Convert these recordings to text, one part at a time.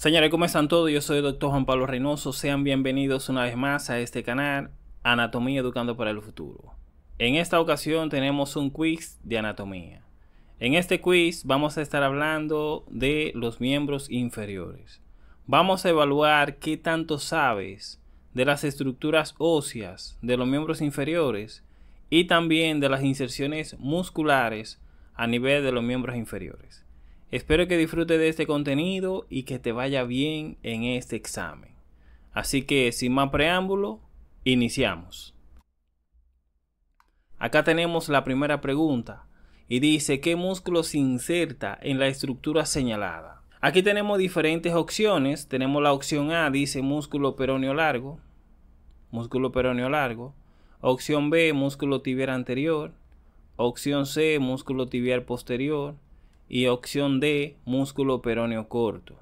Señores, ¿cómo están todos? Yo soy el doctor Juan Pablo Reynoso. Sean bienvenidos una vez más a este canal Anatomía Educando para el Futuro. En esta ocasión tenemos un quiz de anatomía. En este quiz vamos a estar hablando de los miembros inferiores. Vamos a evaluar qué tanto sabes de las estructuras óseas de los miembros inferiores y también de las inserciones musculares a nivel de los miembros inferiores. Espero que disfrute de este contenido y que te vaya bien en este examen. Así que sin más preámbulo, iniciamos. Acá tenemos la primera pregunta y dice qué músculo se inserta en la estructura señalada. Aquí tenemos diferentes opciones. Tenemos la opción A, dice músculo peroneo largo. Músculo peroneo largo. Opción B, músculo tibial anterior. Opción C, músculo tibial posterior y opción D, músculo peroneo corto.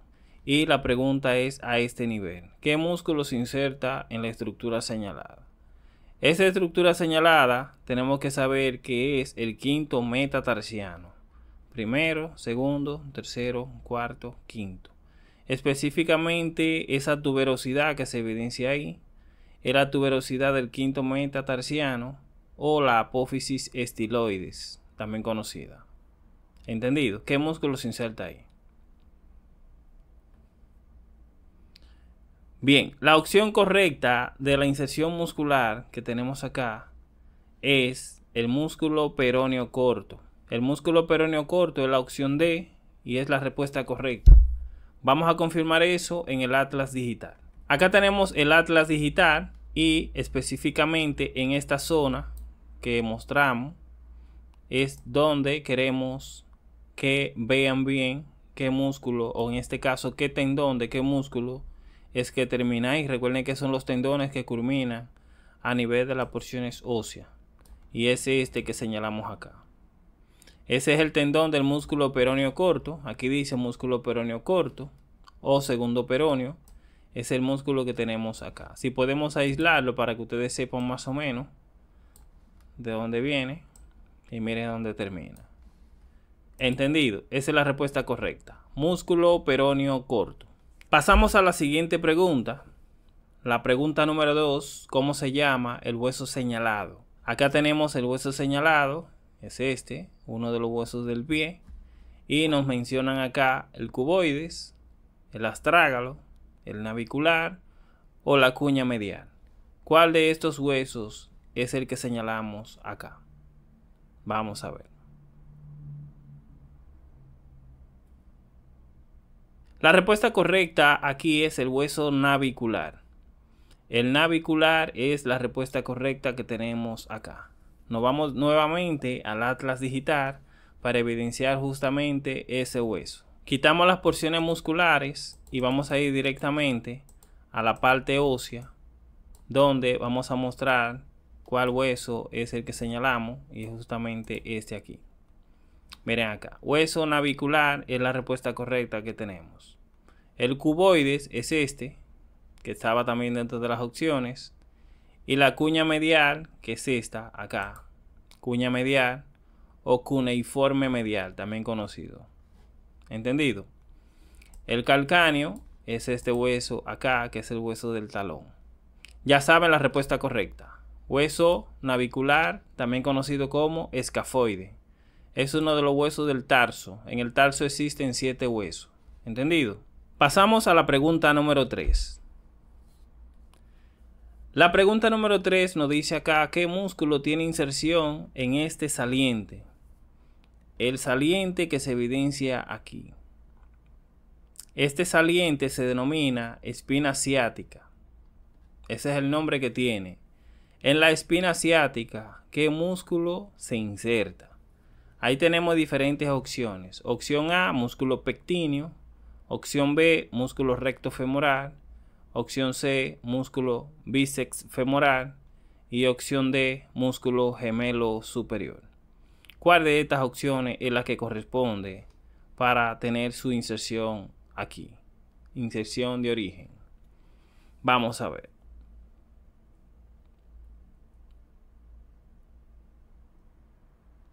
Y la pregunta es a este nivel, ¿qué músculo se inserta en la estructura señalada? Esa estructura señalada tenemos que saber que es el quinto metatarsiano. Primero, segundo, tercero, cuarto, quinto. Específicamente esa tuberosidad que se evidencia ahí es la tuberosidad del quinto metatarsiano o la apófisis estiloides, también conocida. ¿Entendido? ¿Qué músculo se inserta ahí? Bien, la opción correcta de la inserción muscular que tenemos acá es el músculo peroneo corto. El músculo peroneo corto es la opción D y es la respuesta correcta. Vamos a confirmar eso en el atlas digital. Acá tenemos el atlas digital y específicamente en esta zona que mostramos es donde queremos que vean bien qué músculo, o en este caso, qué tendón de qué músculo es que termina y Recuerden que son los tendones que culminan a nivel de las porciones óseas. Y es este que señalamos acá. Ese es el tendón del músculo peroneo corto. Aquí dice músculo peroneo corto o segundo peroneo. Es el músculo que tenemos acá. Si podemos aislarlo para que ustedes sepan más o menos de dónde viene y miren dónde termina. Entendido, esa es la respuesta correcta. Músculo peroneo corto. Pasamos a la siguiente pregunta. La pregunta número 2, ¿cómo se llama el hueso señalado? Acá tenemos el hueso señalado, es este, uno de los huesos del pie. Y nos mencionan acá el cuboides, el astrágalo, el navicular o la cuña medial. ¿Cuál de estos huesos es el que señalamos acá? Vamos a ver. La respuesta correcta aquí es el hueso navicular. El navicular es la respuesta correcta que tenemos acá. Nos vamos nuevamente al atlas digital para evidenciar justamente ese hueso. Quitamos las porciones musculares y vamos a ir directamente a la parte ósea donde vamos a mostrar cuál hueso es el que señalamos y es justamente este aquí. Miren acá, hueso navicular es la respuesta correcta que tenemos. El cuboides es este, que estaba también dentro de las opciones. Y la cuña medial, que es esta, acá. Cuña medial o cuneiforme medial, también conocido. ¿Entendido? El calcáneo es este hueso acá, que es el hueso del talón. Ya saben la respuesta correcta. Hueso navicular, también conocido como escafoide es uno de los huesos del tarso. En el tarso existen siete huesos. ¿Entendido? Pasamos a la pregunta número 3. La pregunta número 3 nos dice acá qué músculo tiene inserción en este saliente. El saliente que se evidencia aquí. Este saliente se denomina espina ciática. Ese es el nombre que tiene. En la espina ciática, ¿qué músculo se inserta? Ahí tenemos diferentes opciones. Opción A, músculo pectíneo. Opción B, músculo recto femoral. Opción C, músculo bíceps femoral. Y opción D, músculo gemelo superior. ¿Cuál de estas opciones es la que corresponde para tener su inserción aquí? Inserción de origen. Vamos a ver.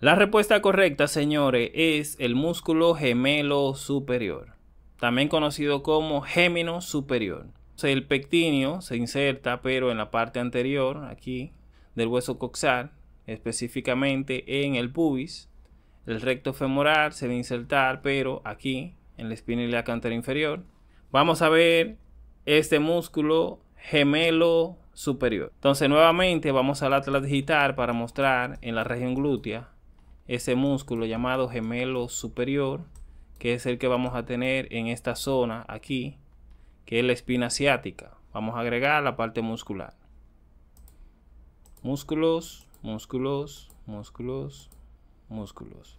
La respuesta correcta, señores, es el músculo gemelo superior, también conocido como gémino superior. El pectinio se inserta, pero en la parte anterior, aquí, del hueso coxal, específicamente en el pubis. El recto femoral se a insertar, pero aquí, en la espina y la cantera inferior. Vamos a ver este músculo gemelo superior. Entonces, nuevamente vamos a la digital para mostrar en la región glútea ese músculo llamado gemelo superior, que es el que vamos a tener en esta zona aquí, que es la espina asiática Vamos a agregar la parte muscular. Músculos, músculos, músculos, músculos.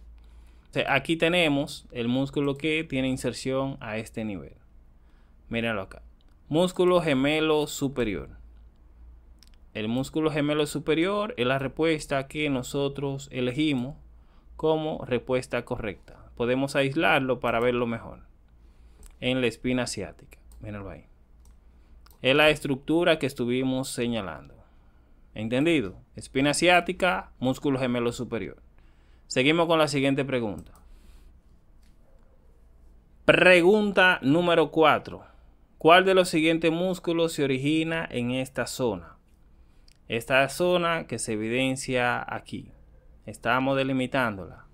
aquí tenemos el músculo que tiene inserción a este nivel. Míralo acá. Músculo gemelo superior. El músculo gemelo superior es la respuesta que nosotros elegimos como respuesta correcta. Podemos aislarlo para verlo mejor. En la espina asiática. Mírenlo ahí. Es la estructura que estuvimos señalando. ¿Entendido? Espina asiática, músculo gemelo superior. Seguimos con la siguiente pregunta. Pregunta número 4. ¿Cuál de los siguientes músculos se origina en esta zona? Esta zona que se evidencia aquí. Estamos delimitándola.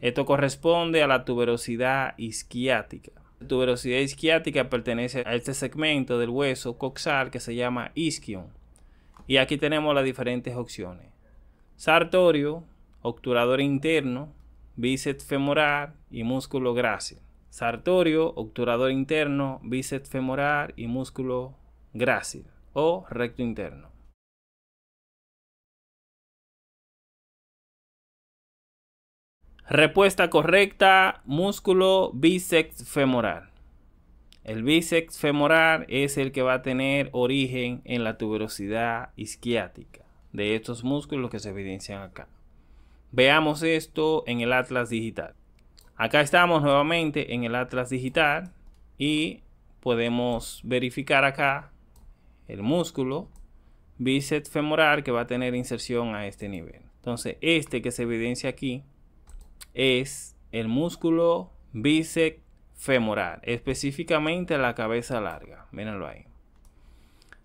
Esto corresponde a la tuberosidad isquiática. La tuberosidad isquiática pertenece a este segmento del hueso coxal que se llama isquion. Y aquí tenemos las diferentes opciones. Sartorio, obturador interno, bíceps femoral y músculo grácil. Sartorio, obturador interno, bíceps femoral y músculo grácil o recto interno. Respuesta correcta, músculo bíceps femoral. El bíceps femoral es el que va a tener origen en la tuberosidad isquiática de estos músculos que se evidencian acá. Veamos esto en el atlas digital. Acá estamos nuevamente en el atlas digital y podemos verificar acá el músculo bíceps femoral que va a tener inserción a este nivel. Entonces este que se evidencia aquí es el músculo bíceps femoral, específicamente la cabeza larga. Mírenlo ahí.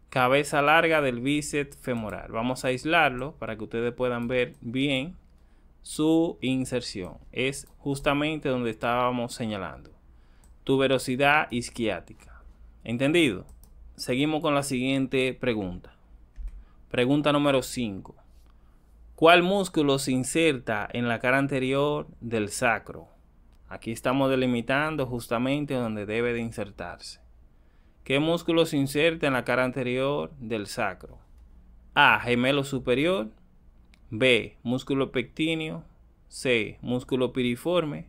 Cabeza larga del bíceps femoral. Vamos a aislarlo para que ustedes puedan ver bien su inserción. Es justamente donde estábamos señalando. Tuberosidad isquiática. ¿Entendido? Seguimos con la siguiente pregunta. Pregunta número 5. ¿Cuál músculo se inserta en la cara anterior del sacro? Aquí estamos delimitando justamente donde debe de insertarse. ¿Qué músculo se inserta en la cara anterior del sacro? A. Gemelo superior. B. Músculo pectíneo. C. Músculo piriforme.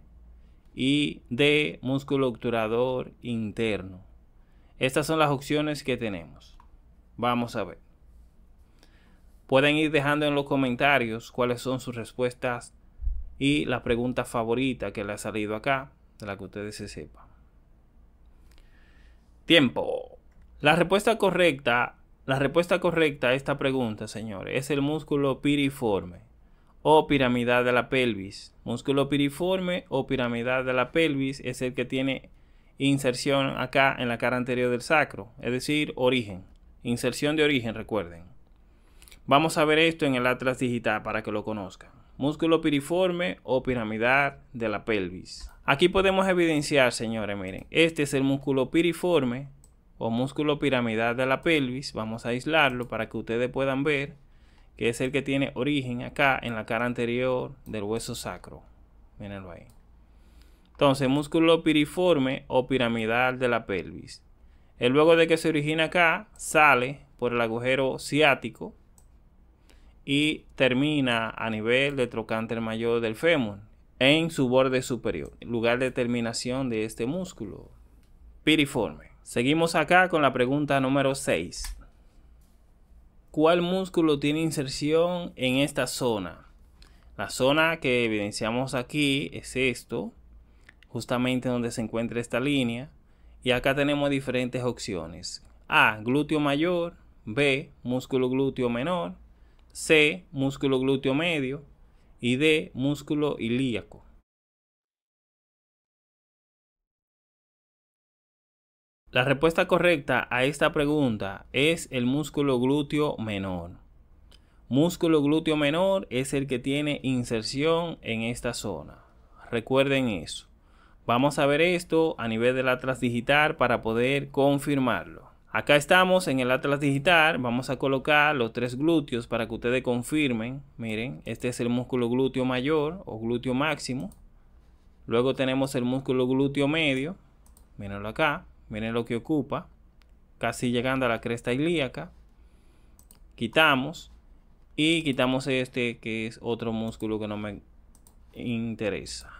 Y D. Músculo obturador interno. Estas son las opciones que tenemos. Vamos a ver. Pueden ir dejando en los comentarios cuáles son sus respuestas y la pregunta favorita que le ha salido acá, de la que ustedes se sepan. Tiempo. La respuesta correcta, la respuesta correcta a esta pregunta, señores, es el músculo piriforme o piramidal de la pelvis. Músculo piriforme o piramidal de la pelvis es el que tiene inserción acá en la cara anterior del sacro, es decir, origen. Inserción de origen, recuerden. Vamos a ver esto en el Atlas Digital para que lo conozcan. Músculo piriforme o piramidal de la pelvis. Aquí podemos evidenciar, señores, miren, este es el músculo piriforme o músculo piramidal de la pelvis. Vamos a aislarlo para que ustedes puedan ver que es el que tiene origen acá en la cara anterior del hueso sacro. Mírenlo ahí. Entonces, músculo piriforme o piramidal de la pelvis. El luego de que se origina acá, sale por el agujero ciático y termina a nivel del trocánter mayor del fémur, en su borde superior, lugar de terminación de este músculo piriforme. Seguimos acá con la pregunta número 6. ¿Cuál músculo tiene inserción en esta zona? La zona que evidenciamos aquí es esto, justamente donde se encuentra esta línea. Y acá tenemos diferentes opciones. A, glúteo mayor. B, músculo glúteo menor. C, músculo glúteo medio. Y D, músculo ilíaco. La respuesta correcta a esta pregunta es el músculo glúteo menor. Músculo glúteo menor es el que tiene inserción en esta zona. Recuerden eso. Vamos a ver esto a nivel de la digital para poder confirmarlo. Acá estamos en el Atlas Digital, vamos a colocar los tres glúteos para que ustedes confirmen. Miren, este es el músculo glúteo mayor o glúteo máximo. Luego tenemos el músculo glúteo medio, mírenlo acá, miren lo que ocupa, casi llegando a la cresta ilíaca. Quitamos y quitamos este que es otro músculo que no me interesa.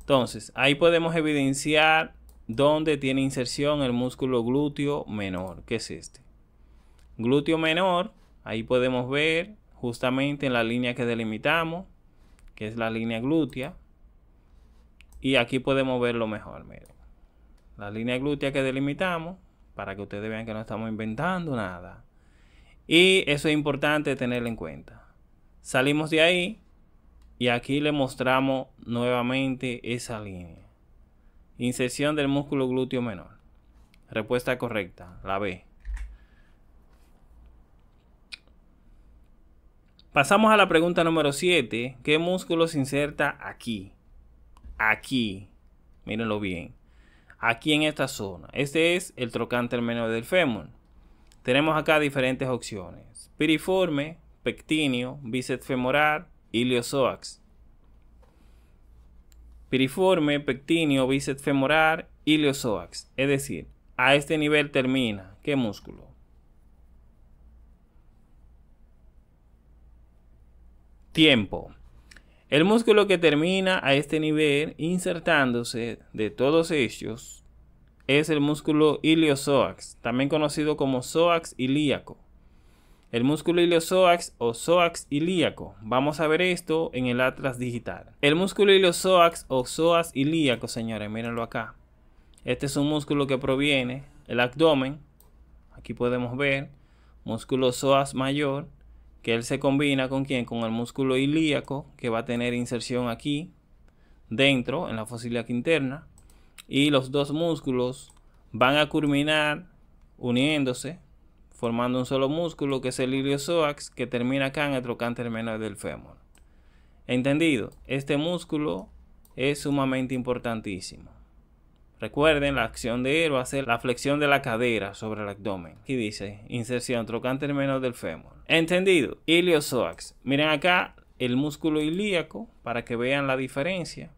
Entonces, ahí podemos evidenciar donde tiene inserción el músculo glúteo menor, que es este. Glúteo menor, ahí podemos ver justamente en la línea que delimitamos, que es la línea glútea. Y aquí podemos verlo mejor, miren. La línea glútea que delimitamos, para que ustedes vean que no estamos inventando nada. Y eso es importante tenerlo en cuenta. Salimos de ahí y aquí le mostramos nuevamente esa línea. Inserción del músculo glúteo menor. Respuesta correcta, la B. Pasamos a la pregunta número 7. ¿Qué músculo se inserta aquí? Aquí. Mírenlo bien. Aquí en esta zona. Este es el trocánter menor del fémur. Tenemos acá diferentes opciones. Piriforme, pectinio, bíceps femoral, iliozoax piriforme, pectinio, bíceps femoral iliozoax. Es decir, a este nivel termina. ¿Qué músculo? Tiempo. El músculo que termina a este nivel insertándose de todos ellos es el músculo iliozoax. también conocido como zoax ilíaco el músculo iliopsoax o psoas ilíaco. Vamos a ver esto en el Atlas Digital. El músculo iliozoax o psoas ilíaco, señores, mírenlo acá. Este es un músculo que proviene del abdomen. Aquí podemos ver músculo psoas mayor, que él se combina con quién? Con el músculo ilíaco, que va a tener inserción aquí, dentro, en la ilíaca interna. Y los dos músculos van a culminar uniéndose formando un solo músculo que es el iliozoax que termina acá en el trocánter menor del fémur. Entendido, este músculo es sumamente importantísimo. Recuerden, la acción de él va a ser la flexión de la cadera sobre el abdomen. Aquí dice, inserción trocánter menor del fémur. Entendido, Iliozoax. Miren acá el músculo ilíaco para que vean la diferencia.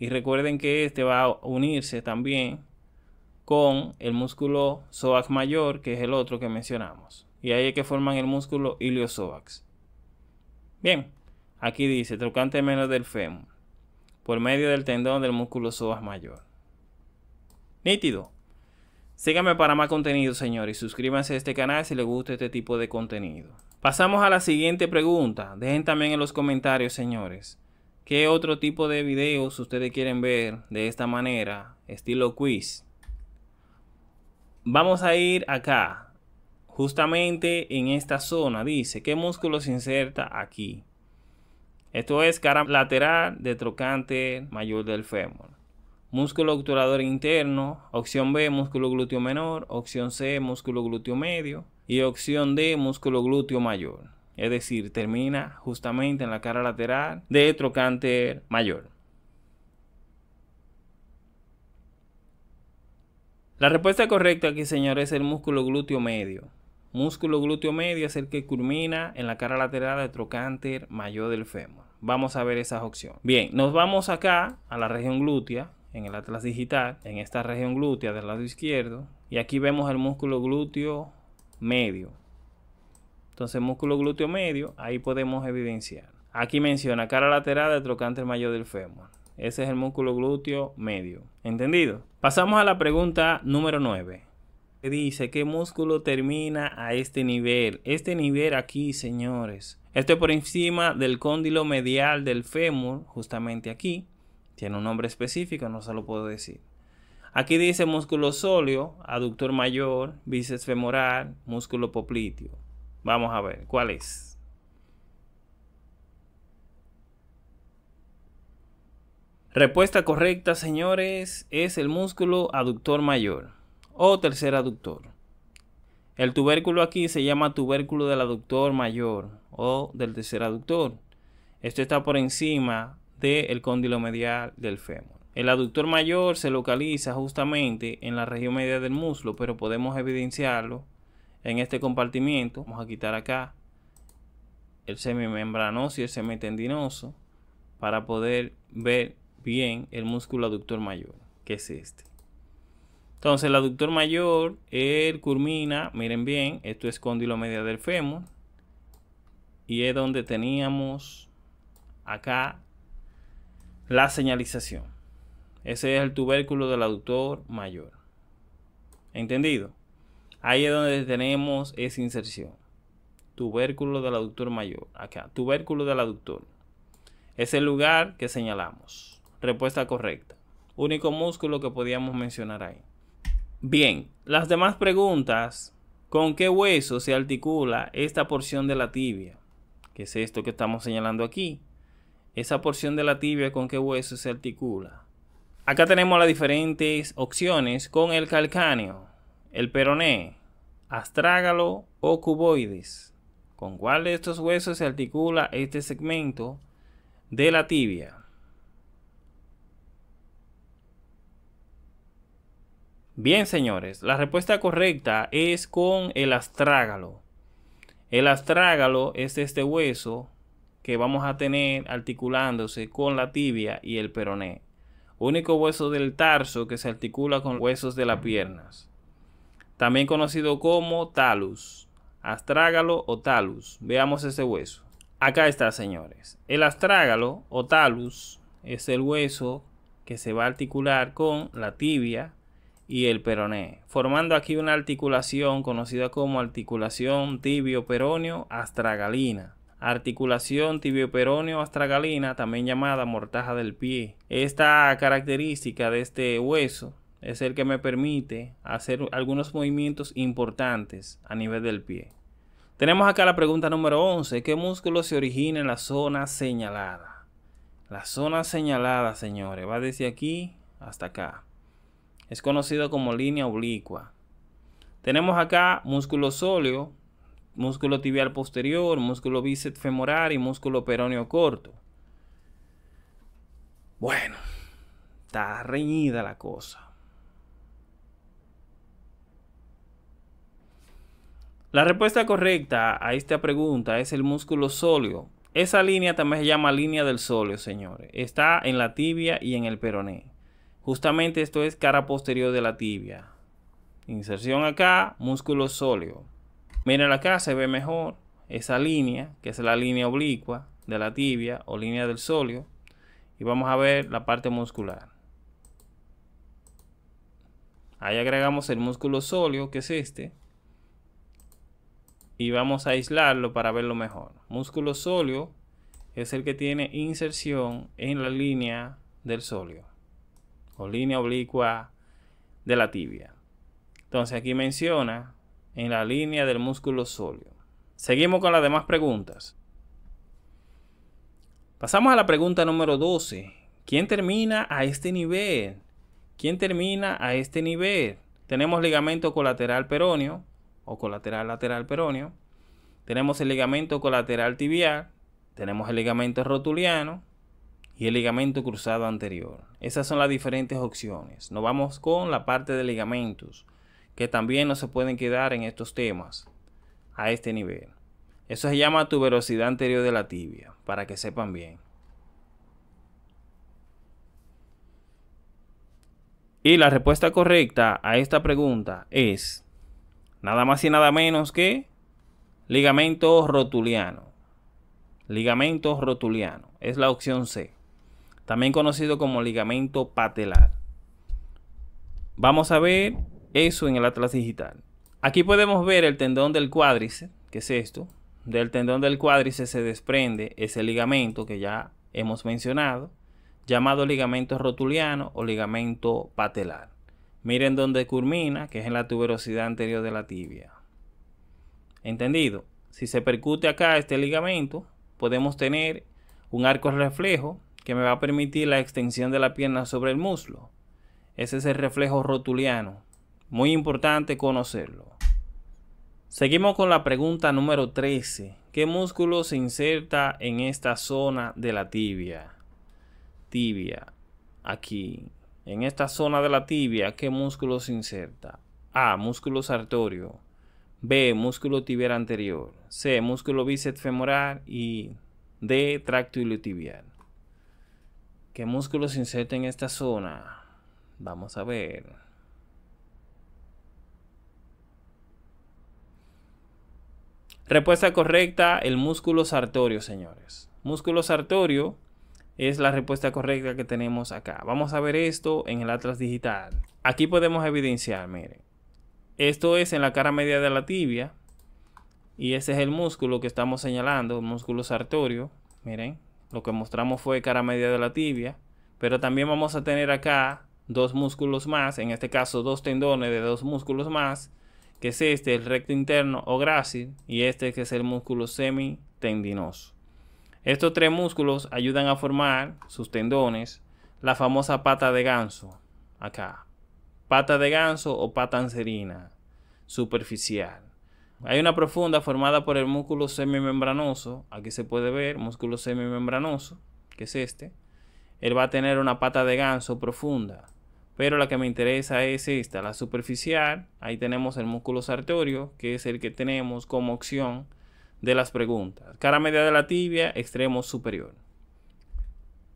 Y recuerden que este va a unirse también con el músculo psoas mayor, que es el otro que mencionamos. Y ahí es que forman el músculo ilio psoas Bien, aquí dice trocante menos del fémur, por medio del tendón del músculo psoas mayor. Nítido. Síganme para más contenido, señores y suscríbanse a este canal si les gusta este tipo de contenido. Pasamos a la siguiente pregunta. Dejen también en los comentarios, señores, qué otro tipo de videos ustedes quieren ver de esta manera, estilo quiz. Vamos a ir acá. Justamente en esta zona. Dice, ¿qué músculo se inserta aquí? Esto es cara lateral de trocánter mayor del fémur. Músculo obturador interno. Opción B, músculo glúteo menor. Opción C, músculo glúteo medio. Y opción D, músculo glúteo mayor. Es decir, termina justamente en la cara lateral de trocánter mayor. La respuesta correcta aquí, señores, es el músculo glúteo medio. Músculo glúteo medio es el que culmina en la cara lateral del trocánter mayor del fémur. Vamos a ver esas opciones. Bien, nos vamos acá a la región glútea, en el atlas digital, en esta región glútea del lado izquierdo. Y aquí vemos el músculo glúteo medio. Entonces, músculo glúteo medio, ahí podemos evidenciar. Aquí menciona cara lateral del trocánter mayor del fémur. Ese es el músculo glúteo medio. ¿Entendido? Pasamos a la pregunta número 9. Dice, ¿qué músculo termina a este nivel? Este nivel aquí, señores. Esto por encima del cóndilo medial del fémur, justamente aquí. Tiene un nombre específico, no se lo puedo decir. Aquí dice músculo sóleo, aductor mayor, bíceps femoral, músculo popliteo. Vamos a ver, ¿cuál es? Respuesta correcta, señores, es el músculo aductor mayor o tercer aductor. El tubérculo aquí se llama tubérculo del aductor mayor o del tercer aductor. Esto está por encima del cóndilo medial del fémur. El aductor mayor se localiza justamente en la región media del muslo, pero podemos evidenciarlo en este compartimiento. Vamos a quitar acá el semimembranoso y el semitendinoso para poder ver bien el músculo aductor mayor, que es este. Entonces, el aductor mayor, él culmina, miren bien, esto es cóndilo media del fémur. Y es donde teníamos acá la señalización. Ese es el tubérculo del aductor mayor. ¿Entendido? Ahí es donde tenemos esa inserción. Tubérculo del aductor mayor. Acá, tubérculo del aductor. Es el lugar que señalamos. Respuesta correcta. Único músculo que podíamos mencionar ahí. Bien, las demás preguntas. ¿Con qué hueso se articula esta porción de la tibia? Que es esto que estamos señalando aquí. Esa porción de la tibia, ¿con qué hueso se articula? Acá tenemos las diferentes opciones con el calcáneo, el peroné, astrágalo o cuboides. ¿Con cuál de estos huesos se articula este segmento de la tibia? Bien, señores, la respuesta correcta es con el astrágalo. El astrágalo es este hueso que vamos a tener articulándose con la tibia y el peroné. Único hueso del tarso que se articula con huesos de las piernas. También conocido como talus, astrágalo o talus. Veamos ese hueso. Acá está, señores. El astrágalo o talus es el hueso que se va a articular con la tibia y el peroné, formando aquí una articulación conocida como articulación tibio peronio astragalina. Articulación tibio astragalina, también llamada mortaja del pie. Esta característica de este hueso es el que me permite hacer algunos movimientos importantes a nivel del pie. Tenemos acá la pregunta número 11. ¿Qué músculo se origina en la zona señalada? La zona señalada, señores, va desde aquí hasta acá. Es conocido como línea oblicua. Tenemos acá músculo sóleo, músculo tibial posterior, músculo bíceps femoral y músculo peroneo corto. Bueno, está reñida la cosa. La respuesta correcta a esta pregunta es el músculo sóleo. Esa línea también se llama línea del sóleo, señores. Está en la tibia y en el peroné. Justamente esto es cara posterior de la tibia. Inserción acá, músculo sóleo. Miren acá, se ve mejor esa línea, que es la línea oblicua de la tibia o línea del sóleo. Y vamos a ver la parte muscular. Ahí agregamos el músculo sóleo, que es este. Y vamos a aislarlo para verlo mejor. Músculo sóleo es el que tiene inserción en la línea del sóleo o línea oblicua de la tibia. Entonces aquí menciona en la línea del músculo sóleo. Seguimos con las demás preguntas. Pasamos a la pregunta número 12. ¿Quién termina a este nivel? ¿Quién termina a este nivel? Tenemos ligamento colateral peroneo o colateral lateral peroneo. Tenemos el ligamento colateral tibial. Tenemos el ligamento rotuliano y el ligamento cruzado anterior. Esas son las diferentes opciones. Nos vamos con la parte de ligamentos, que también no se pueden quedar en estos temas a este nivel. Eso se llama tuberosidad anterior de la tibia, para que sepan bien. Y la respuesta correcta a esta pregunta es nada más y nada menos que ligamento rotuliano. Ligamento rotuliano es la opción C también conocido como ligamento patelar. Vamos a ver eso en el atlas digital. Aquí podemos ver el tendón del cuádriceps, que es esto. Del tendón del cuádriceps se desprende ese ligamento que ya hemos mencionado, llamado ligamento rotuliano o ligamento patelar. Miren dónde culmina, que es en la tuberosidad anterior de la tibia. ¿Entendido? Si se percute acá este ligamento, podemos tener un arco reflejo que me va a permitir la extensión de la pierna sobre el muslo. Ese es el reflejo rotuliano. Muy importante conocerlo. Seguimos con la pregunta número 13. ¿Qué músculo se inserta en esta zona de la tibia? Tibia. Aquí. En esta zona de la tibia, ¿qué músculo se inserta? A. Músculo sartorio. B. Músculo tibial anterior. C. Músculo bíceps femoral. Y D. Tracto iliotibial. ¿Qué músculo se inserta en esta zona? Vamos a ver. Respuesta correcta, el músculo sartorio, señores. Músculo sartorio es la respuesta correcta que tenemos acá. Vamos a ver esto en el Atlas Digital. Aquí podemos evidenciar, miren. Esto es en la cara media de la tibia. Y ese es el músculo que estamos señalando, el músculo sartorio. Miren, lo que mostramos fue cara media de la tibia. Pero también vamos a tener acá dos músculos más, en este caso dos tendones de dos músculos más, que es este, el recto interno o grácil, y este que es el músculo semitendinoso. Estos tres músculos ayudan a formar sus tendones, la famosa pata de ganso, acá. Pata de ganso o pata anserina, superficial. Hay una profunda formada por el músculo semimembranoso. Aquí se puede ver, músculo semimembranoso, que es este. Él va a tener una pata de ganso profunda. Pero la que me interesa es esta, la superficial. Ahí tenemos el músculo sartorio, que es el que tenemos como opción de las preguntas. Cara media de la tibia, extremo superior.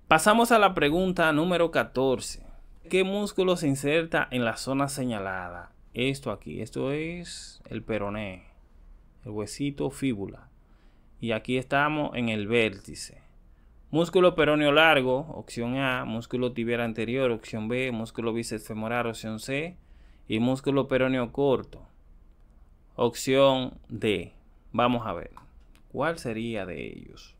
Pasamos a la pregunta número 14. ¿Qué músculo se inserta en la zona señalada? Esto aquí, esto es el peroné el huesito fíbula. Y aquí estamos en el vértice. Músculo peroneo largo, opción A, músculo tibial anterior, opción B, músculo bíceps femoral, opción C, y músculo peroneo corto, opción D. Vamos a ver, ¿cuál sería de ellos?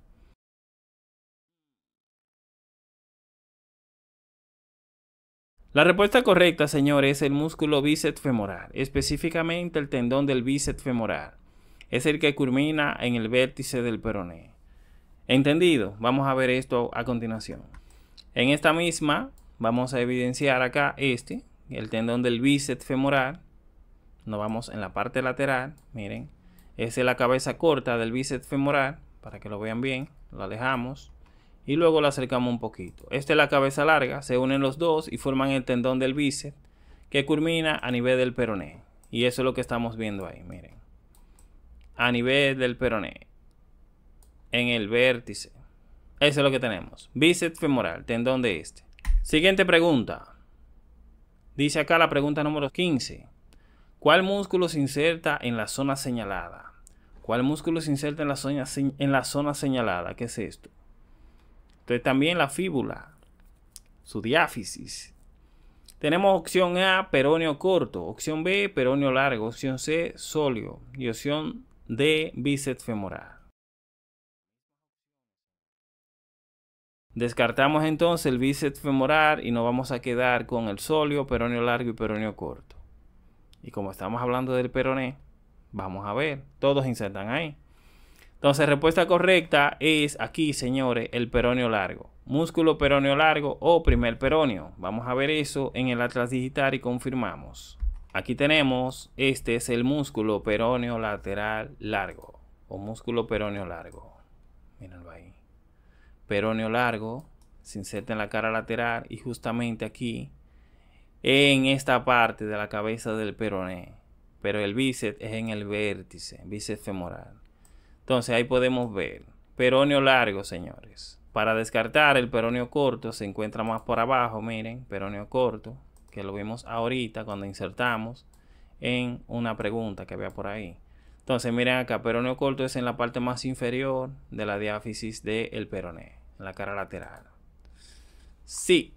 La respuesta correcta, señores, es el músculo bíceps femoral, específicamente el tendón del bíceps femoral es el que culmina en el vértice del peroné. ¿Entendido? Vamos a ver esto a continuación. En esta misma vamos a evidenciar acá este, el tendón del bíceps femoral. Nos vamos en la parte lateral, miren. Esa es la cabeza corta del bíceps femoral, para que lo vean bien. Lo alejamos y luego lo acercamos un poquito. Esta es la cabeza larga, se unen los dos y forman el tendón del bíceps que culmina a nivel del peroné. Y eso es lo que estamos viendo ahí, miren a nivel del peroné, en el vértice. Eso es lo que tenemos. Bíceps femoral, tendón de este. Siguiente pregunta. Dice acá la pregunta número 15. ¿Cuál músculo se inserta en la zona señalada? ¿Cuál músculo se inserta en la zona, en la zona señalada? ¿Qué es esto? Entonces también la fíbula, su diáfisis. Tenemos opción A, peroneo corto. Opción B, peroneo largo. Opción C, sóleo. Y opción de bíceps femoral. Descartamos entonces el bíceps femoral y nos vamos a quedar con el solio peroneo largo y peroneo corto. Y como estamos hablando del peroné, vamos a ver, todos insertan ahí. Entonces, respuesta correcta es aquí, señores, el peroneo largo. Músculo peroneo largo o primer peroneo. Vamos a ver eso en el Atlas Digital y confirmamos. Aquí tenemos, este es el músculo peroneo lateral largo o músculo peroneo largo. Mírenlo ahí. Peroneo largo se inserta en la cara lateral y justamente aquí en esta parte de la cabeza del peroné. Pero el bíceps es en el vértice, bíceps femoral. Entonces ahí podemos ver peroneo largo, señores. Para descartar el peroneo corto se encuentra más por abajo, miren, peroneo corto, que lo vimos ahorita cuando insertamos en una pregunta que había por ahí. Entonces miren acá, peroneo corto es en la parte más inferior de la diáfisis del peroné, en la cara lateral. Sí.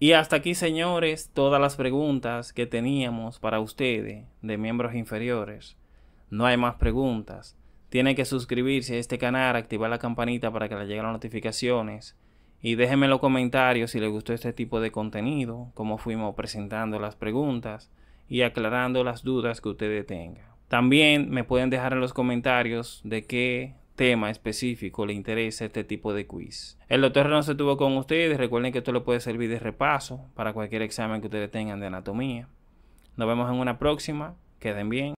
Y hasta aquí, señores, todas las preguntas que teníamos para ustedes de miembros inferiores. No hay más preguntas. Tienen que suscribirse a este canal, activar la campanita para que les lleguen las notificaciones y déjenme en los comentarios si les gustó este tipo de contenido, cómo fuimos presentando las preguntas y aclarando las dudas que ustedes tengan. También me pueden dejar en los comentarios de qué tema específico le interesa este tipo de quiz. El doctor no se tuvo con ustedes. Recuerden que esto le puede servir de repaso para cualquier examen que ustedes tengan de anatomía. Nos vemos en una próxima. Queden bien.